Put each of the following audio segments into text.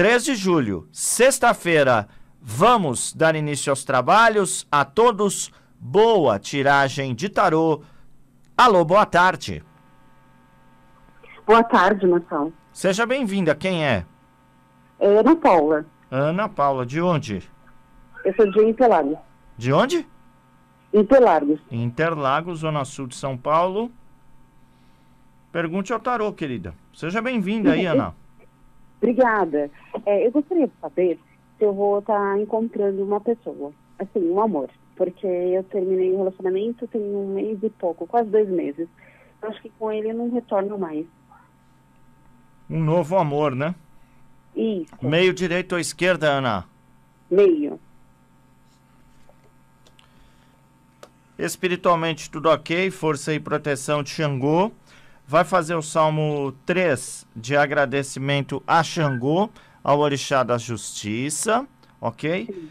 3 de julho, sexta-feira, vamos dar início aos trabalhos. A todos, boa tiragem de tarô. Alô, boa tarde. Boa tarde, Nação. Seja bem-vinda. Quem é? É Ana Paula. Ana Paula, de onde? Eu sou de Interlagos. De onde? Interlagos. Interlagos, Zona Sul de São Paulo. Pergunte ao tarô, querida. Seja bem-vinda aí, Ana. Obrigada. É, eu gostaria de saber se eu vou estar tá encontrando uma pessoa, assim, um amor. Porque eu terminei o um relacionamento tem um mês e pouco, quase dois meses. Eu acho que com ele eu não retorno mais. Um novo amor, né? Isso. Meio direito ou esquerda, Ana? Meio. Espiritualmente tudo ok, força e proteção de Xangô vai fazer o Salmo 3 de agradecimento a Xangô, ao Orixá da Justiça, ok? Uh,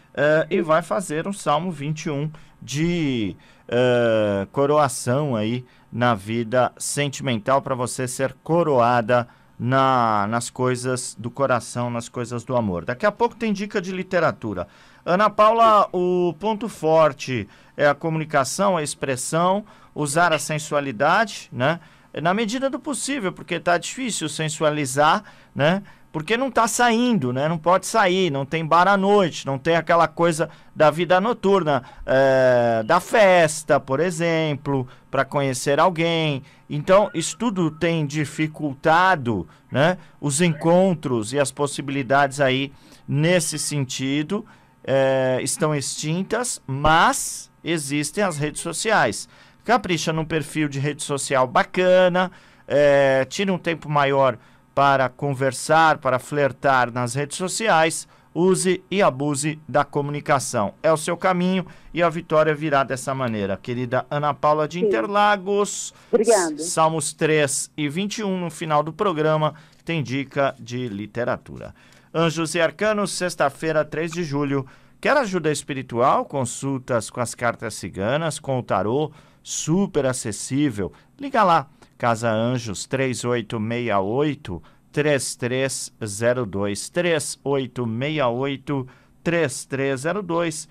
e vai fazer o Salmo 21 de uh, coroação aí na vida sentimental para você ser coroada na, nas coisas do coração, nas coisas do amor. Daqui a pouco tem dica de literatura. Ana Paula, o ponto forte é a comunicação, a expressão, usar a sensualidade, né? na medida do possível, porque está difícil sensualizar, né? Porque não está saindo, né? Não pode sair, não tem bar à noite, não tem aquela coisa da vida noturna, é, da festa, por exemplo, para conhecer alguém. Então, isso tudo tem dificultado, né? Os encontros e as possibilidades aí nesse sentido é, estão extintas, mas existem as redes sociais capricha num perfil de rede social bacana, é, tira um tempo maior para conversar, para flertar nas redes sociais, use e abuse da comunicação. É o seu caminho e a vitória virá dessa maneira. Querida Ana Paula de Sim. Interlagos, Obrigada. Salmos 3 e 21, no final do programa, tem dica de literatura. Anjos e Arcanos, sexta-feira, 3 de julho. Quer ajuda espiritual? Consultas com as cartas ciganas, com o tarô, super acessível. Liga lá, Casa Anjos 3868 3302 3868 3302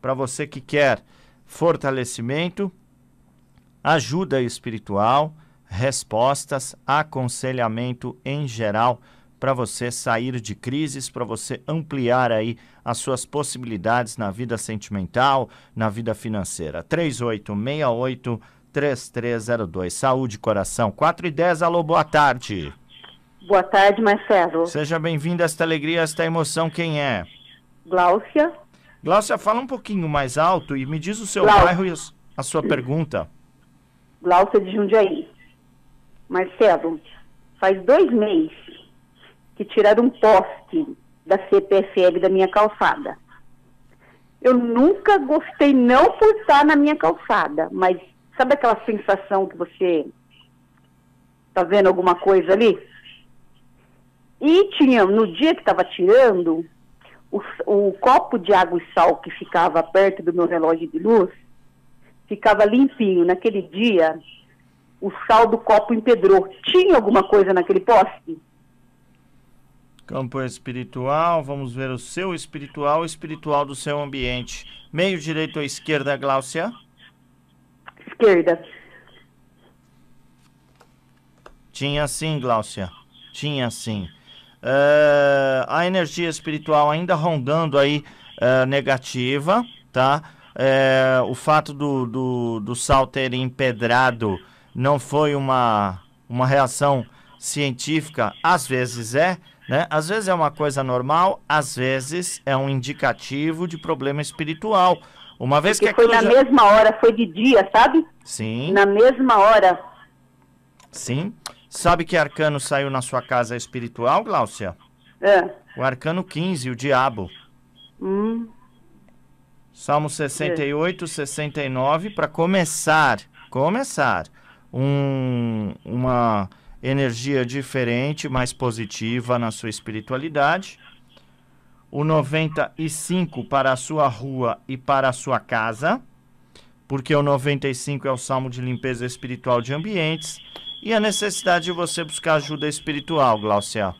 para você que quer fortalecimento, ajuda espiritual, respostas, aconselhamento em geral para você sair de crises, para você ampliar aí as suas possibilidades na vida sentimental, na vida financeira. 3868 3302. Saúde, coração. 4 e 10, alô, boa tarde. Boa tarde, Marcelo. Seja bem-vindo a esta alegria, a esta emoção. Quem é? Gláucia. Gláucia, fala um pouquinho mais alto e me diz o seu bairro e a sua pergunta. Gláucia de Jundiaí. Marcelo, faz dois meses que tiraram um poste da CPFL da minha calçada. Eu nunca gostei, não por estar na minha calçada, mas sabe aquela sensação que você tá vendo alguma coisa ali? E tinha, no dia que estava tirando, o, o copo de água e sal que ficava perto do meu relógio de luz ficava limpinho. Naquele dia, o sal do copo empedrou. Tinha alguma coisa naquele poste? Campo espiritual, vamos ver o seu espiritual, o espiritual do seu ambiente. Meio direito ou esquerda, Gláucia? Esquerda. Tinha sim, Gláucia. Tinha sim. Uh, a energia espiritual ainda rondando aí uh, negativa, tá? Uh, o fato do, do, do sal ter empedrado não foi uma, uma reação científica, às vezes é, né? Às vezes é uma coisa normal, às vezes é um indicativo de problema espiritual. Uma vez Porque que foi na já... mesma hora, foi de dia, sabe? Sim. Na mesma hora. Sim. Sabe que arcano saiu na sua casa espiritual, Gláucia? É. O arcano 15, o diabo. Hum. Salmo 68, 69, para começar, começar um, uma energia diferente, mais positiva na sua espiritualidade. O 95 para a sua rua e para a sua casa, porque o 95 é o salmo de limpeza espiritual de ambientes. E a necessidade de você buscar ajuda espiritual, Glaucia.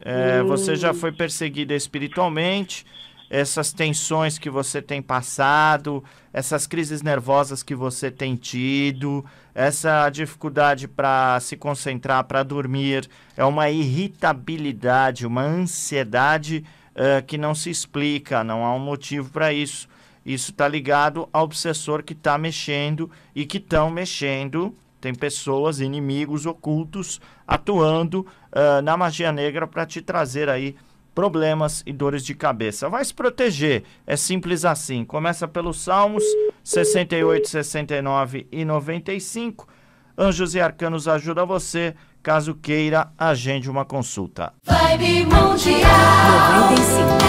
É, você já hum. foi perseguida espiritualmente essas tensões que você tem passado, essas crises nervosas que você tem tido, essa dificuldade para se concentrar, para dormir, é uma irritabilidade, uma ansiedade uh, que não se explica, não há um motivo para isso. Isso está ligado ao obsessor que está mexendo e que estão mexendo. Tem pessoas, inimigos ocultos, atuando uh, na magia negra para te trazer aí problemas e dores de cabeça. Vai se proteger, é simples assim. Começa pelos Salmos 68, 69 e 95. Anjos e arcanos ajudam você. Caso queira, agende uma consulta. Vibe Mundial 95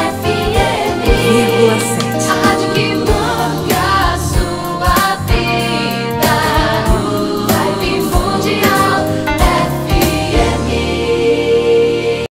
FM.